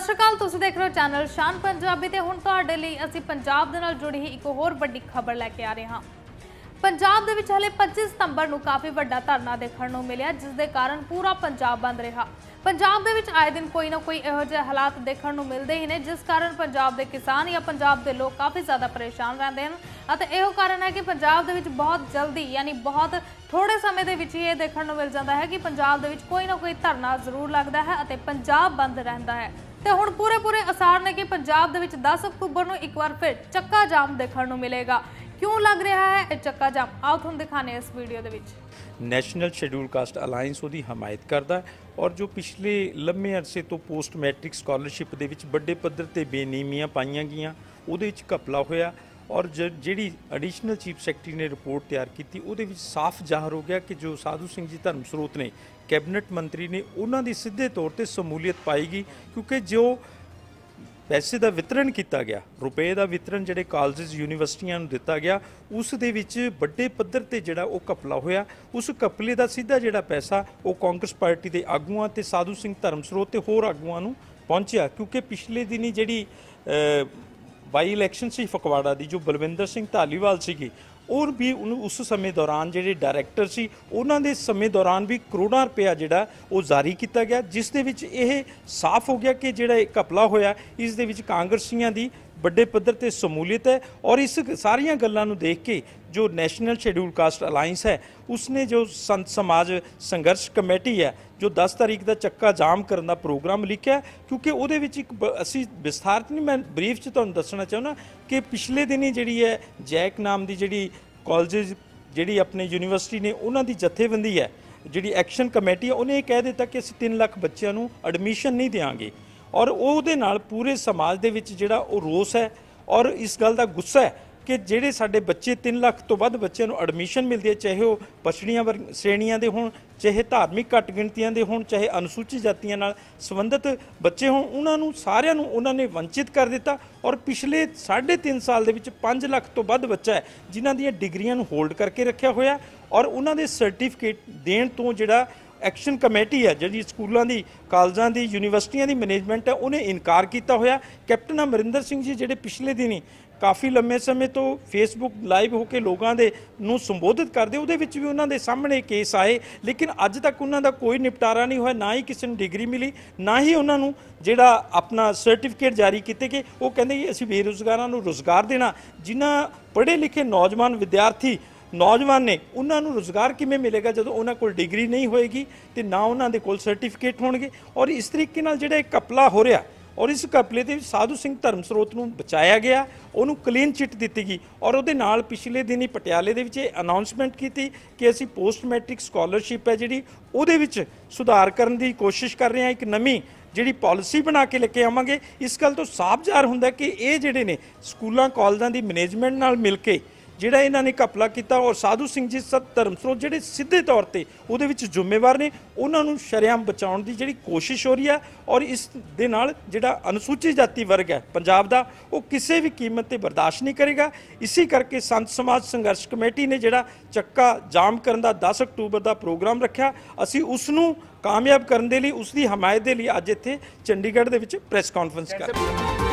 ਸਤਿ ਸ਼੍ਰੀ ਅਕਾਲ ਤੁਸੀਂ ਦੇਖ ਰਹੇ ਹੋ ਚੈਨਲ ਸ਼ਾਨ ਪੰਜਾਬੀ ਤੇ ਹੁਣ ਤੁਹਾਡੇ ਲਈ ਅਸੀਂ ਪੰਜਾਬ ਦੇ ਨਾਲ ਜੁੜੀ ਹੀ ਇੱਕ ਹੋਰ ਵੱਡੀ ਖਬਰ ਲੈ ਕੇ ਆ ਰਹੇ ਹਾਂ ਪੰਜਾਬ ਦੇ ਵਿੱਚ ਹਲੇ 25 ਸਤੰਬਰ ਨੂੰ ਕਾਫੀ ਵੱਡਾ ਧਰਨਾ ਦੇਖਣ ਨੂੰ ਮਿਲਿਆ ਜਿਸ ਦੇ ਕਾਰਨ ਪੂਰਾ ਪੰਜਾਬ ਬੰਦ ਰਿਹਾ ਪੰਜਾਬ ਦੇ ਵਿੱਚ ਆਏ ਦਿਨ ਕੋਈ ਨਾ ਕੋਈ ਇਹੋ ਜਿਹੇ ਹਾਲਾਤ ਦੇਖਣ ਨੂੰ ਮਿਲਦੇ ਹੀ ਨੇ ਜਿਸ ਕਾਰਨ ਪੰਜਾਬ ਦੇ ਕਿਸਾਨ ਜਾਂ ਪੰਜਾਬ ਦੇ ਲੋਕ ਕਾਫੀ ਜ਼ਿਆਦਾ ਪਰੇਸ਼ਾਨ ਰਹਿੰਦੇ ਹਨ ਅਤੇ ਇਹੋ ਕਾਰਨ ਹੈ ਕਿ ਪੰਜਾਬ ਦੇ ਵਿੱਚ ਬਹੁਤ ਜਲਦੀ ਯਾਨੀ ਬਹੁਤ ਥੋੜੇ ਸਮੇਂ ਦੇ ਵਿੱਚ ਹੀ ਇਹ ਦੇਖਣ ਨੂੰ ਮਿਲ ਜਾਂਦਾ ਹੈ ਕਿ ਪੰਜਾਬ ਦੇ ਵਿੱਚ ਕੋਈ ਨਾ ਕੋਈ ਧਰਨਾ ਜ਼ਰੂਰ ਲੱਗਦਾ ਹੈ ਅਤੇ ਪੰਜਾਬ ਬੰਦ ਰਹਿੰਦਾ ਹੈ ਤੇ ਹੁਣ ਪੂਰੇ ਪੂਰੇ ਅਸਾਰ ਨੇ ਕਿ ਪੰਜਾਬ ਦੇ ਵਿੱਚ 10 ਅਕਤੂਬਰ ਨੂੰ ਇੱਕ ਵਾਰ ਫਿਰ ਚੱਕਾ ਜਾਮ ਦੇਖਣ ਨੂੰ ਮਿਲੇਗਾ ਕਿਉਂ ਲੱਗ ਰਿਹਾ ਹੈ ਇਹ ਚੱਕਾ ਜਾਮ ਆਓ ਤੁਹਾਨੂੰ ਦਿਖਾਣੇ ਇਸ ਵੀਡੀਓ ਦੇ ਵਿੱਚ ਨੈਸ਼ਨਲ ਸ਼ੈਡਿਊਲ ਕਾਸਟ ਅਲਾਈਅੰਸ ਉਹਦੀ ਹਮਾਇਤ ਕਰਦਾ ਔਰ ਜੋ ਪਿਛਲੇ ਲੰਮੇ ਅਰਸੇ ਤੋਂ ਪੋਸਟ ਮੈਟ੍ਰਿਕ ਸਕਾਲਰਸ਼ਿਪ ਦੇ ਵਿੱਚ ਵੱਡੇ ਪੱਧਰ ਤੇ ਬੇਨੀਮੀਆਂ ਪਾਈਆਂ ਗਈਆਂ ਉਹਦੇ ਵਿੱਚ ਘਪਲਾ ਹੋਇਆ ਔਰ ਜਿਹੜੀ ਐਡੀਸ਼ਨਲ ਚੀਫ ਸੈਕਟਰੀ ਨੇ ਰਿਪੋਰਟ ਤਿਆਰ ਕੀਤੀ ਉਹਦੇ ਵਿੱਚ ਸਾਫ਼ ਜ਼ਾਹਰ ਹੋ ਗਿਆ ਕਿ ਜੋ ਸਾਧੂ ਸਿੰਘ ਜੀ ਧਰਮ ਸਰੋਤ ਨੇ ਕੈਬਨਿਟ ਮੰਤਰੀ ਨੇ ਉਹਨਾਂ ਦੀ ਸਿੱਧੇ ਤੌਰ ਤੇ ਸਮੂਲੀਅਤ ਪਾਈਗੀ ਕਿਉਂਕਿ ਜੋ ਪੈਸੇ ਦਾ ਵਿਤਰਣ ਕੀਤਾ ਗਿਆ ਰੁਪਏ ਦਾ ਵਿਤਰਣ ਜਿਹੜੇ ਕਾਲਜਸ ਯੂਨੀਵਰਸਿਟੀਆਂ ਨੂੰ ਦਿੱਤਾ ਗਿਆ ਉਸ ਦੇ ਵਿੱਚ ਵੱਡੇ ਪੱਧਰ ਤੇ ਜਿਹੜਾ ਉਹ ਕਪਲਾ ਹੋਇਆ ਉਸ ਕਪਲੇ ਦਾ ਸਿੱਧਾ ਜਿਹੜਾ ਪੈਸਾ ਉਹ ਕਾਂਗਰਸ ਪਾਰਟੀ ਦੇ ਆਗੂਆਂ ਤੇ ਸਾਧੂ ਸਿੰਘ ਧਰਮਸਰੋਤ ਤੇ ਹੋਰ ਆਗੂਆਂ ਨੂੰ ਪਹੁੰਚਿਆ ਕਿਉਂਕਿ ਪਿਛਲੇ ਦਿਨੀ ਜਿਹੜੀ ਬਾਈ ਇਲੈਕਸ਼ਨ ਸੀ ਫਕਵਾੜਾ ਦੀ ਜੋ ਬਲਵਿੰਦਰ ਸਿੰਘ ਢਾਲੀਵਾਲ ਸੀਗੀ ਔਰ ਵੀ ਉਸ ਸਮੇਂ ਦੌਰਾਨ ਜਿਹੜੇ ਡਾਇਰੈਕਟਰ ਸੀ ਉਹਨਾਂ ਦੇ ਸਮੇਂ ਦੌਰਾਨ ਵੀ ਕਰੋੜਾਂ ਰੁਪਇਆ ਜਿਹੜਾ ਉਹ ਜਾਰੀ ਕੀਤਾ ਗਿਆ ਜਿਸ ਦੇ ਵਿੱਚ ਇਹ ਸਾਫ਼ ਹੋ ਗਿਆ ਕਿ ਜਿਹੜਾ ਇਹ ਕਪਲਾ ਹੋਇਆ ਇਸ ਦੇ ਵਿੱਚ ਕਾਂਗਰਸੀਆਂ ਦੀ ਵੱਡੇ ਪੱਧਰ ਤੇ ਸਮੂਲੀਅਤ ਹੈ ਔਰ ਇਸ ਸਾਰੀਆਂ ਗੱਲਾਂ ਨੂੰ ਦੇਖ ਕੇ ਜੋ ਨੈਸ਼ਨਲ ਸ਼ੈਡਿਊਲ ਕਾਸਟ अलाइंस ਹੈ ਉਸਨੇ ਜੋ ਸੰਤ ਸਮਾਜ ਸੰਘਰਸ਼ ਕਮੇਟੀ ਹੈ ਜੋ 10 ਤਰੀਕ ਦਾ ਚੱਕਾ ਜਾਮ ਕਰਨ ਦਾ ਪ੍ਰੋਗਰਾਮ ਲਿਖਿਆ ਕਿਉਂਕਿ ਉਹਦੇ ਵਿੱਚ ਇੱਕ ਅਸੀਂ ਵਿਸਥਾਰਤ ਨਹੀਂ ਮੈਂ ਬਰੀਫ ਚ ਤੁਹਾਨੂੰ ਦੱਸਣਾ ਚਾਹੁੰਦਾ ਕਿ ਪਿਛਲੇ ਦਿਨੀ ਜਿਹੜੀ ਹੈ ਜੈਕ ਨਾਮ ਦੀ ਜਿਹੜੀ ਕਾਲਜਸ ਜਿਹੜੀ ਆਪਣੇ ਯੂਨੀਵਰਸਿਟੀ ਨੇ ਉਹਨਾਂ ਦੀ ਜਥੇਬੰਦੀ ਹੈ ਜਿਹੜੀ ਐਕਸ਼ਨ ਕਮੇਟੀ ਹੈ ਉਹਨੇ ਇਹ ਕਹਿ ਦਿੱਤਾ ਕਿ ਅਸੀਂ 3 ਲੱਖ ਬੱਚਿਆਂ ਨੂੰ ਐਡਮਿਸ਼ਨ ਨਹੀਂ ਦੇਵਾਂਗੇ ਔਰ ਉਹਦੇ ਨਾਲ ਪੂਰੇ ਸਮਾਜ ਦੇ ਵਿੱਚ ਜਿਹੜਾ ਉਹ ਰੋਸ ਹੈ ਔਰ ਇਸ ਗੱਲ ਦਾ ਗੁੱਸਾ ਹੈ ਕਿ ਜਿਹੜੇ ਸਾਡੇ ਬੱਚੇ 3 ਲੱਖ ਤੋਂ ਵੱਧ ਬੱਚਿਆਂ ਨੂੰ ਐਡਮਿਸ਼ਨ ਮਿਲਦੀ ਹੈ ਚਾਹੇ ਉਹ ਪਛੜੀਆਂ ਸ਼੍ਰੇਣੀਆਂ ਦੇ ਹੋਣ ਚਾਹੇ ਧਾਰਮਿਕ ਘੱਟ ਗਿਣਤੀਆਂ ਦੇ ਹੋਣ ਚਾਹੇ ਅਨੁਸੂਚਿਤ ਜਾਤੀਆਂ ਨਾਲ ਸੰਬੰਧਿਤ ਬੱਚੇ ਹੋਣ ਉਹਨਾਂ ਨੂੰ ਸਾਰਿਆਂ ਨੂੰ ਉਹਨਾਂ ਨੇ ਵੰਚਿਤ ਕਰ ਦਿੱਤਾ ਔਰ ਪਿਛਲੇ 3.5 ਸਾਲ ਦੇ ਵਿੱਚ 5 ਲੱਖ ਤੋਂ ਵੱਧ ਬੱਚਾ ਹੈ ਜਿਨ੍ਹਾਂ ਦੀਆਂ ਡਿਗਰੀਆਂ ਨੂੰ ਹੋਲਡ ਕਰਕੇ ਰੱਖਿਆ ਹੋਇਆ ਔਰ ਉਹਨਾਂ ਦੇ ਸਰਟੀਫਿਕੇਟ ਦੇਣ ਤੋਂ ਜਿਹੜਾ ਐਕਸ਼ਨ ਕਮੇਟੀ ਹੈ ਜਿਹੜੀ ਸਕੂਲਾਂ ਦੀ ਕਾਲਜਾਂ ਦੀ ਯੂਨੀਵਰਸਿਟੀਆਂ ਦੀ ਮੈਨੇਜਮੈਂਟ ਹੈ ਉਹਨੇ ਇਨਕਾਰ ਕੀਤਾ ਹੋਇਆ ਕੈਪਟਨ ਅਮਰਿੰਦਰ ਸਿੰਘ ਜੀ ਜਿਹੜੇ ਪਿਛਲੇ ਦਿਨੀ ਕਾਫੀ ਲੰਮੇ ਸਮੇਂ ਤੋਂ ਫੇਸਬੁੱਕ ਲਾਈਵ ਹੋ ਕੇ ਲੋਕਾਂ ਦੇ ਨੂੰ ਸੰਬੋਧਿਤ ਕਰਦੇ ਉਹਦੇ ਵਿੱਚ ਵੀ ਉਹਨਾਂ ਦੇ ਸਾਹਮਣੇ ਕੇਸ ਆਏ ਲੇਕਿਨ ਅੱਜ ਤੱਕ ਉਹਨਾਂ ਦਾ ਕੋਈ ਨਿਪਟਾਰਾ ਨਹੀਂ ਹੋਇਆ ਨਾ ਹੀ ਕਿਸੇ ਨੂੰ ਡਿਗਰੀ ਮਿਲੀ ਨਾ ਹੀ ਉਹਨਾਂ ਨੂੰ ਜਿਹੜਾ ਆਪਣਾ ਸਰਟੀਫਿਕੇਟ ਜਾਰੀ ਕੀਤੇ ਕਿ ਉਹ ਕਹਿੰਦੇ ਕਿ ਅਸੀਂ ਬੇਰੁਜ਼ਗਾਰਾਂ ਨੂੰ ਰੋਜ਼ਗਾਰ ਦੇਣਾ ਜਿਨ੍ਹਾਂ ਪੜ੍ਹੇ ਲਿਖੇ ਨੌਜਵਾਨ ਵਿਦਿਆਰਥੀ ਨੌਜਵਾਨ ਨੇ ਉਹਨਾਂ ਨੂੰ ਰੋਜ਼ਗਾਰ ਕਿਵੇਂ ਮਿਲੇਗਾ ਜਦੋਂ ਉਹਨਾਂ ਕੋਲ ਡਿਗਰੀ ਨਹੀਂ ਹੋਏਗੀ ਤੇ ਨਾ ਉਹਨਾਂ ਦੇ ਕੋਲ ਸਰਟੀਫਿਕੇਟ ਹੋਣਗੇ ਔਰ ਇਸ ਤਰੀਕੇ ਨਾਲ ਜਿਹੜਾ ਇਹ ਕਪਲਾ ਹੋ ਰਿਹਾ ਔਰ ਇਸ ਕਪਲੇ ਦੇ ਸਾਧੂ ਸਿੰਘ ਧਰਮ ਸਰੋਤ ਨੂੰ ਬਚਾਇਆ ਗਿਆ ਉਹਨੂੰ ਕਲੀਨ ਚਿੱਟ ਦਿੱਤੀ ਗਈ ਔਰ ਉਹਦੇ ਨਾਲ ਪਿਛਲੇ ਦਿਨੀ ਪਟਿਆਲੇ ਦੇ ਵਿੱਚ ਇਹ ਅਨਾਉਂਸਮੈਂਟ ਕੀਤੀ ਕਿ ਅਸੀਂ ਪੋਸਟ ਮੈਟ੍ਰਿਕ ਸਕਾਲਰਸ਼ਿਪ ਹੈ ਜਿਹੜੀ ਉਹਦੇ ਵਿੱਚ ਸੁਧਾਰ ਕਰਨ ਦੀ ਕੋਸ਼ਿਸ਼ ਕਰ ਰਹੇ ਹਾਂ ਇੱਕ ਨਵੀਂ ਜਿਹੜੀ ਪਾਲਿਸੀ ਬਣਾ ਕੇ ਲੈ ਕੇ ਆਵਾਂਗੇ ਇਸ ਗੱਲ ਤੋਂ ਸਾਫ਼ ਜ਼ਾਹਰ ਹੁੰਦਾ ਕਿ ਇਹ ਜਿਹੜੇ ਨੇ ਸਕੂਲਾਂ ਕਾਲਜਾਂ ਦੀ ਮੈਨੇਜਮੈਂਟ ਨਾਲ ਮਿਲ ਕੇ ਜਿਹੜਾ ਇਹਨਾਂ ਨੇ ਕਪਲਾ ਕੀਤਾ ਔਰ ਸਾਧੂ ਸਿੰਘ ਜੀ ਸਤ ਧਰਮਸਰੋਤ ਜਿਹੜੇ ਸਿੱਧੇ ਤੌਰ ਤੇ ਉਹਦੇ ਵਿੱਚ ਜ਼ਿੰਮੇਵਾਰ ਨੇ ਉਹਨਾਂ ਨੂੰ ਸ਼ਰਿਆਮ ਬਚਾਉਣ ਦੀ ਜਿਹੜੀ ਕੋਸ਼ਿਸ਼ ਹੋ ਰਹੀ ਹੈ ਔਰ ਇਸ ਦੇ ਨਾਲ ਜਿਹੜਾ ਅਨੁਸੂਚਿਤ ਜਾਤੀ ਵਰਗ ਹੈ ਪੰਜਾਬ ਦਾ ਉਹ ਕਿਸੇ ਵੀ ਕੀਮਤ ਤੇ ਬਰਦਾਸ਼ਤ ਨਹੀਂ ਕਰੇਗਾ ਇਸੇ ਕਰਕੇ ਸੰਤ ਸਮਾਜ ਸੰਘਰਸ਼ ਕਮੇਟੀ ਨੇ ਜਿਹੜਾ ਚੱਕਾ ਜਾਮ ਕਰਨ ਦਾ 10 ਅਕਤੂਬਰ ਦਾ ਪ੍ਰੋਗਰਾਮ ਰੱਖਿਆ ਅਸੀਂ ਉਸ ਨੂੰ ਕਾਮਯਾਬ ਕਰਨ ਦੇ ਲਈ ਉਸ ਦੀ ਹਮਾਇਤ ਦੇ ਲਈ ਅੱਜ ਇੱਥੇ ਚੰਡੀਗੜ੍ਹ ਦੇ ਵਿੱਚ ਪ੍ਰੈਸ ਕਾਨਫਰੰਸ ਕਰ ਰਹੇ ਹਾਂ